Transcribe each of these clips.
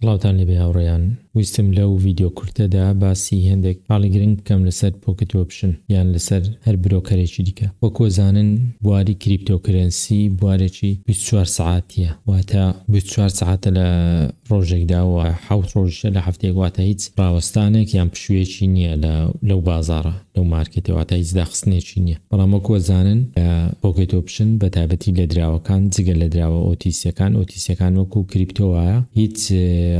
سلااوان لێ بێهاوڕێیان ویستم لەو ڤیددیو کورتەدا باسی هەندێک حاڵی گرنگ بکەم لەسەر پۆکتۆ بشن یان لەسەر هەر برۆکەرێکی دیکە وەکۆزانن بواری کریپتۆکرەنسی بوارێکی 24 ساعتیە واتە 24 ساعتە لە ڕۆژێکداوە حوت ڕۆژە لە هەفتێکواتە هیچ ڕاوەستانێک یان پشوێکی نییە لە لەو بازارە لەو مارکێتەوەتە هیچ داخستنێکی نییە بەڵام وەکۆزانن پۆکتۆ بشن بە تابەتی لە دراوەکان جگەل لە دراوە ئۆتیسیەکان ئۆتیسیەکان وەکو کریپتۆ وایە هیچ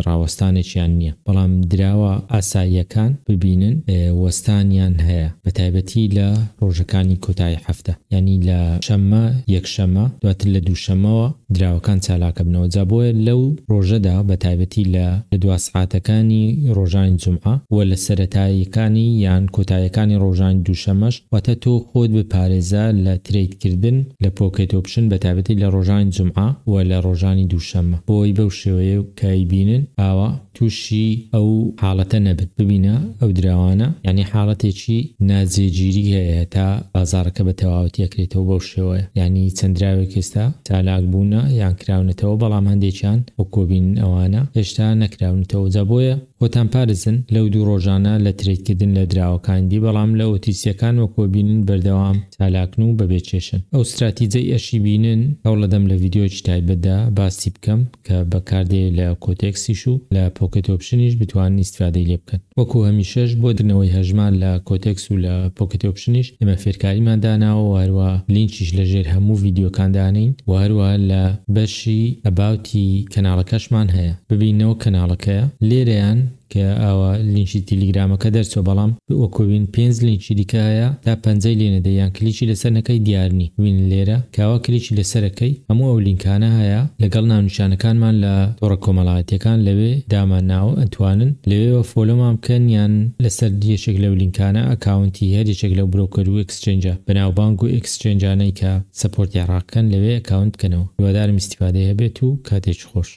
ڕاوەستانێکیان نییە بەڵام دراوە ئاساییەکان ببینن وەستانیان هەیە بە تایبەتی لە ڕۆژەکانی کۆتایی هەفتە ینی لە شەممە یەکشەمە دواتر لە دووشەمەوە دراوەکان چالاکەبنەوە جا بۆیە لەو ڕۆژەدا بە تایبەتی لە دو سعاتەکانی ڕۆژان جمعە و لە سەتاییەکانی یان کۆتاییەکانی ڕۆژان دووشەمەش واتە تۆ خۆت بپارێزە لە تریدکردن لە پۆکێت ئۆپشن بە تایبەتی لە ڕۆژان جمعە و لە ڕۆژانی دووشەمە بۆی بەو شێوەیە کایبین ببن ئاوا تووشی ئەو حاڵەتە نەبێت ببینە ئەو دراوانە ینی حاڵەتێکی نازێگیری هەیە تا بازارەکە بە تەواوەتی ئەکرێتەوە بەو شێوە ینی چەندراوێک ئێستا چالاک بوونە یان کراونەتەوە بەڵام هەندێکیان بۆ کۆبین ئەوانە هێشتا نەکراونەوە جا بۆیە وەتان پارێزن لەو دوو ڕۆژانە لە ترێتکردن لە دراوەکاندی بەڵام لە ئۆتیسیەکان وەکۆبینن بەردەوام چالاکن و بەبێچێشن ئەو استراتیجی ئەشی بینن هەو لەدەم لە یددیۆی تایبەتدا باسی بکەم کە بەکاردێ لە کۆتێکسیش و لە پۆکتۆپشنیش بتوان استفادەی لێ بکەن وەکو هەمیشەش بۆ دنەوەی هەژمان لە کۆتێکس و لە پۆکتۆپشنیش ئمە فێرکاریمان داناوە هەروە لینچیش لەژێر هەموو یددیوکاندانین و هەروە لە بەشی ئەباوتی کەناڵەکەشمان هەیە ببینەوە کەناڵەکەە لێرەیان کە ئاوا لینشی تیلیگرامەکە دەرچۆ بەڵام وەکوین پێنج لینکی دیکایە تا پەنجەی لێنەدە یان کلیچی لەسەرەکەی دیارنی وین لێرە کاوا کلیچی لەسەرەکەی هەموو ئەو لینکانە هەیە لەگەڵ ناونشانەکانمان لە تۆڕە کۆمەڵاتیەکان لەوێ دامانناوە ئەتوانن لەوێەوە فۆلۆمان بکەن یان لەسەر دیەشێک لەو لینکانە ئەکاونتی هەرێکێک لەو برۆکەر و ئەکسچنجە بەناوبانگ و ئەکسچنجانەی کە سپۆرتیاڕاکەن لەوێ ئەکاونت بکەنەوە وەدارم استیفادەیە بێت و کاتێک خۆش